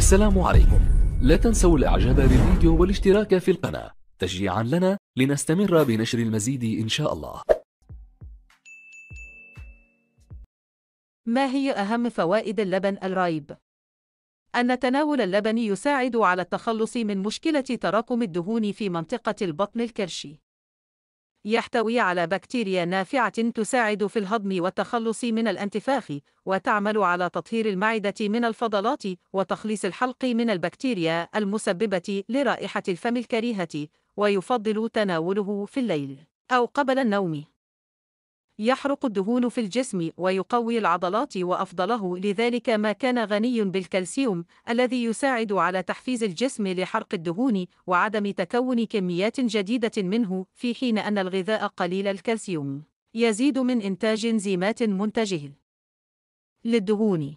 السلام عليكم لا تنسوا الاعجاب بالفيديو والاشتراك في القناة تشجيعا لنا لنستمر بنشر المزيد إن شاء الله ما هي أهم فوائد اللبن الرايب؟ أن تناول اللبن يساعد على التخلص من مشكلة تراكم الدهون في منطقة البطن الكرشي. يحتوي على بكتيريا نافعة تساعد في الهضم والتخلص من الانتفاخ، وتعمل على تطهير المعدة من الفضلات وتخليص الحلق من البكتيريا المسببة لرائحة الفم الكريهة، ويفضل تناوله في الليل أو قبل النوم. يحرق الدهون في الجسم ويقوي العضلات وأفضله لذلك ما كان غني بالكالسيوم الذي يساعد على تحفيز الجسم لحرق الدهون وعدم تكون كميات جديدة منه في حين أن الغذاء قليل الكالسيوم يزيد من إنتاج انزيمات منتجه للدهون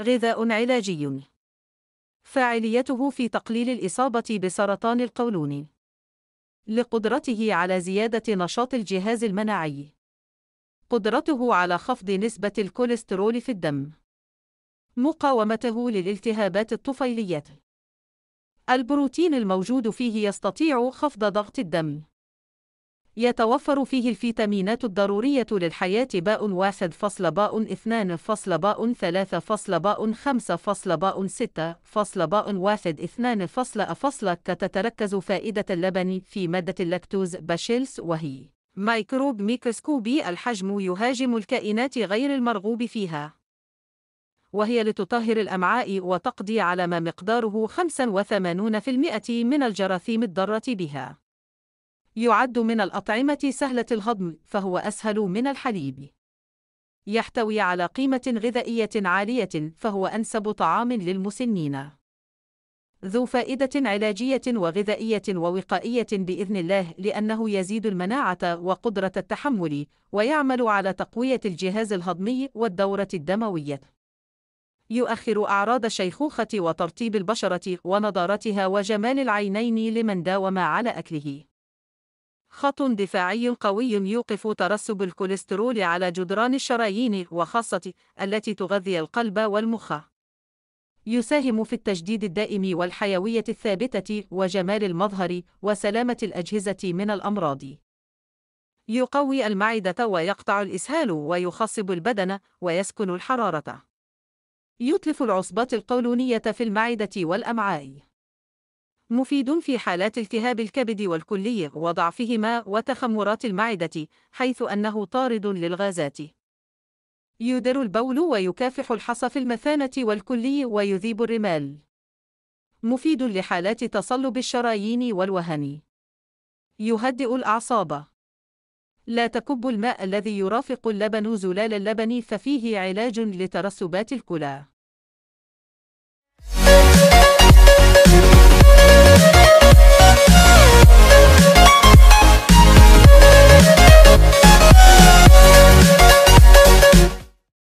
غذاء علاجي فاعليته في تقليل الإصابة بسرطان القولون لقدرته على زيادة نشاط الجهاز المناعي قدرته على خفض نسبة الكوليسترول في الدم. مقاومته للالتهابات الطفيلية. البروتين الموجود فيه يستطيع خفض ضغط الدم. يتوفر فيه الفيتامينات الضرورية للحياة باء واحد فصل باء اثنان فصل باء ثلاثة فصل باء خمسة فصل باء ستة فصل باء واحد اثنان فصل أفصل تتركز فائدة اللبن في مادة اللاكتوز باشيلس وهي ميكروب ميكروسكوبي الحجم يهاجم الكائنات غير المرغوب فيها وهي لتطهر الأمعاء وتقضي على ما مقداره 85% من الجراثيم الضارة بها. يعد من الأطعمة سهلة الهضم فهو أسهل من الحليب. يحتوي على قيمة غذائية عالية فهو أنسب طعام للمسنين. ذو فائدة علاجية وغذائية ووقائية بإذن الله لأنه يزيد المناعة وقدرة التحمل ويعمل على تقوية الجهاز الهضمي والدورة الدموية. يؤخر أعراض الشيخوخة وترطيب البشرة ونضارتها وجمال العينين لمن داوم على أكله. خط دفاعي قوي يوقف ترسب الكوليسترول على جدران الشرايين وخاصة التي تغذي القلب والمخ. يساهم في التجديد الدائم والحيوية الثابتة وجمال المظهر وسلامة الأجهزة من الأمراض. يقوي المعدة ويقطع الإسهال ويخصب البدن ويسكن الحرارة. يتلف العصبات القولونية في المعدة والأمعاء. مفيد في حالات التهاب الكبد والكلي وضعفهما وتخمرات المعدة، حيث أنه طارد للغازات. يدر البول ويكافح الحصى في المثانة والكلي ويذيب الرمال. مفيد لحالات تصلب الشرايين والوهن. يهدئ الأعصاب. لا تكب الماء الذي يرافق اللبن زلال اللبن ففيه علاج لترسبات الكلى.